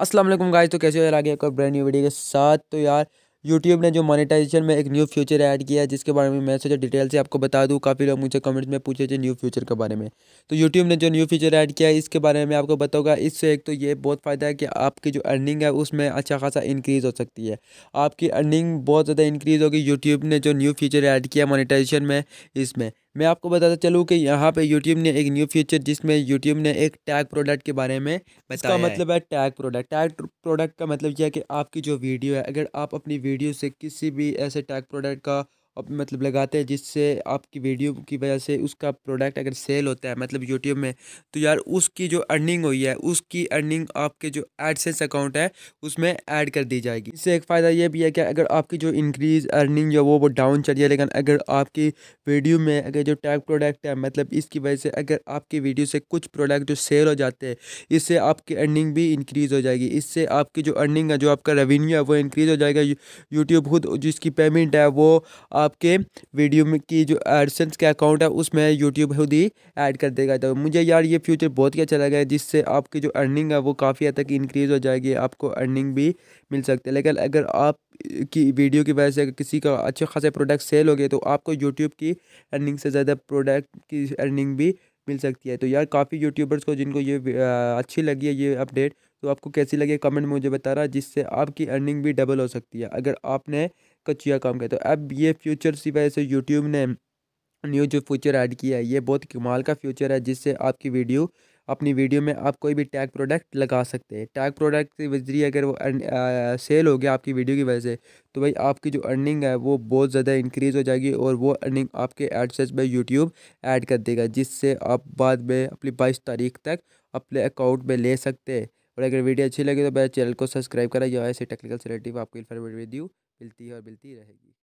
Aslam guys तो कैसे हो यार आगे एक और ब्रांड न्यू वीडियो के साथ तो यार यूट्यूब ने जो मोनेटाइजेशन में एक न्यू फ्यूचर ऐड किया है जिसके बारे में मैं सोचा डिटेल से आपको बता दूं काफ़ी लोग मुझे कमेंट्स में पूछे थे न्यू फ्यूचर के बारे में तो यूट्यूब ने जो न्यू फ्यूचर ऐड किया है इसके बारे में आपको बताऊंगा इससे एक तो ये बहुत फ़ायदा है कि आपकी जो अर्निंग है उसमें अच्छा खासा इंक्रीज़ हो सकती है आपकी अर्निंग बहुत ज़्यादा इंक्रीज़ होगी यूट्यूब ने जो न्यू फीचर ऐड किया मोनिटाइजेशन में इसमें मैं आपको बताता चलूँ कि यहाँ पे यूट्यूब ने एक न्यू फीचर जिसमें यूट्यूब ने एक टैग प्रोडक्ट के बारे में बताया इसका मतलब है टैग प्रोडक्ट टैग प्रोडक्ट का मतलब यह है कि आपकी जो वीडियो है अगर आप अपनी वीडियो से किसी भी ऐसे टैग प्रोडक्ट का मतलब लगाते हैं जिससे आपकी वीडियो की वजह से उसका प्रोडक्ट अगर सेल होता है मतलब यूट्यूब में तो यार उसकी जो अर्निंग हुई है उसकी अर्निंग आपके जो एडसेंस अकाउंट है उसमें ऐड कर दी जाएगी इससे एक फ़ायदा ये भी है कि अगर आपकी जो इंक्रीज अर्निंग जो वो वो डाउन चल जाए लेकिन अगर आपकी वीडियो में अगर जो टैग प्रोडक्ट है मतलब इसकी वजह से अगर आपकी वीडियो से कुछ प्रोडक्ट जो सेल हो जाते हैं इससे आपकी अर्निंग भी इंक्रीज़ हो जाएगी इससे आपकी जो अर्निंग है जो आपका रेवेन्यू है वो इंक्रीज़ हो जाएगा यूट्यूब खुद जिसकी पेमेंट है वो आपके वीडियो में की जो एडसेंस का अकाउंट है उसमें यूट्यूब खुद ही ऐड कर देगा तो मुझे यार ये फ्यूचर बहुत ही अच्छा लगा है जिससे आपकी जो अर्निंग है वो काफ़ी हद तक इंक्रीज़ हो जाएगी आपको अर्निंग भी मिल सकती है लेकिन अगर आप की वीडियो की वजह से किसी का अच्छे खासे प्रोडक्ट सेल हो गए तो आपको यूट्यूब की अर्निंग से ज़्यादा प्रोडक्ट की अर्निंग भी मिल सकती है तो यार काफ़ी यूट्यूबर्स को जिनको ये अच्छी लगी है ये अपडेट तो आपको कैसी लगी कमेंट में मुझे बता रहा जिससे आपकी अर्निंग भी डबल हो सकती है अगर आपने कचिया काम कहते हैं अब ये फ्यूचर सी वजह से यूट्यूब ने न्यू जो फ्यूचर ऐड किया है ये बहुत कमाल का फ्यूचर है जिससे आपकी वीडियो अपनी वीडियो में आप कोई भी टैग प्रोडक्ट लगा सकते हैं टैग प्रोडक्ट के जरिए अगर वो आ, सेल हो गया आपकी वीडियो की वजह से तो भाई आपकी जो अर्निंग है वो बहुत ज़्यादा इंक्रीज़ हो जाएगी और वो अर्निंग आपके एडसेस में यूट्यूब ऐड कर देगा जिससे आप बाद में अपनी बाईस तारीख तक अपने अकाउंट में ले सकते हैं और अगर वीडियो अच्छी लगे तो मेरे चैनल को सब्सक्राइब करें या ऐसे टेक्निकल सेलेटिव रिलेटिव आपको इन्फॉर्मेटिव वीडियो मिलती है और मिलती रहेगी